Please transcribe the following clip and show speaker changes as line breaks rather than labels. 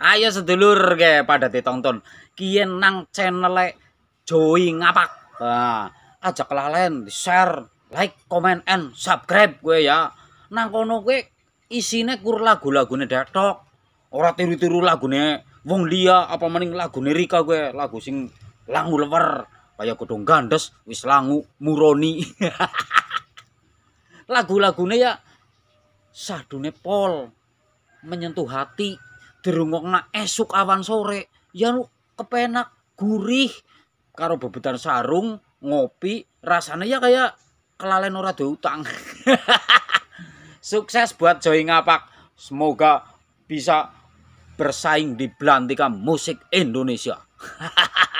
ayo sedulur ge pada ditonton kien nang channel e joy ngapak nah, ajak kelalen share like komen, and subscribe gue ya nang kono gue isine kur lagu-lagune detok ora tiru-tiru lagune wong dia apa mending lagune Rika gue lagu sing langu lewer kaya godong gandes wis langu muroni lagu-lagune ya sadune pol menyentuh hati nggak esuk awan sore yang kepenak gurih karo bebetan sarung ngopi rasanya ya kayak kelalen ora utang sukses buat Joy Ngapak semoga bisa bersaing di belantika musik Indonesia